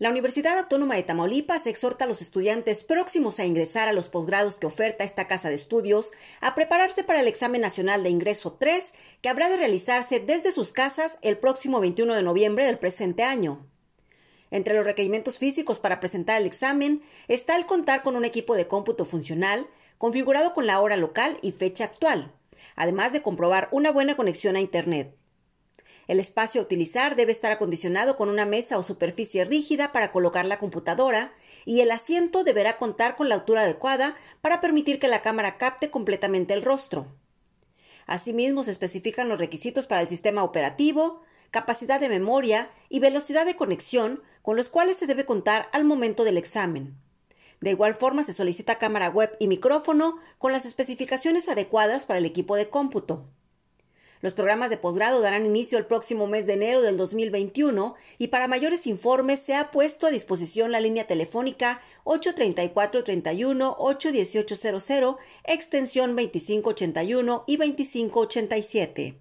La Universidad Autónoma de Tamaulipas exhorta a los estudiantes próximos a ingresar a los posgrados que oferta esta casa de estudios a prepararse para el examen nacional de ingreso 3, que habrá de realizarse desde sus casas el próximo 21 de noviembre del presente año. Entre los requerimientos físicos para presentar el examen está el contar con un equipo de cómputo funcional, configurado con la hora local y fecha actual, además de comprobar una buena conexión a Internet. El espacio a utilizar debe estar acondicionado con una mesa o superficie rígida para colocar la computadora y el asiento deberá contar con la altura adecuada para permitir que la cámara capte completamente el rostro. Asimismo, se especifican los requisitos para el sistema operativo, capacidad de memoria y velocidad de conexión con los cuales se debe contar al momento del examen. De igual forma, se solicita cámara web y micrófono con las especificaciones adecuadas para el equipo de cómputo. Los programas de posgrado darán inicio el próximo mes de enero del 2021 y para mayores informes se ha puesto a disposición la línea telefónica 834 31 cero, extensión 2581 y 2587.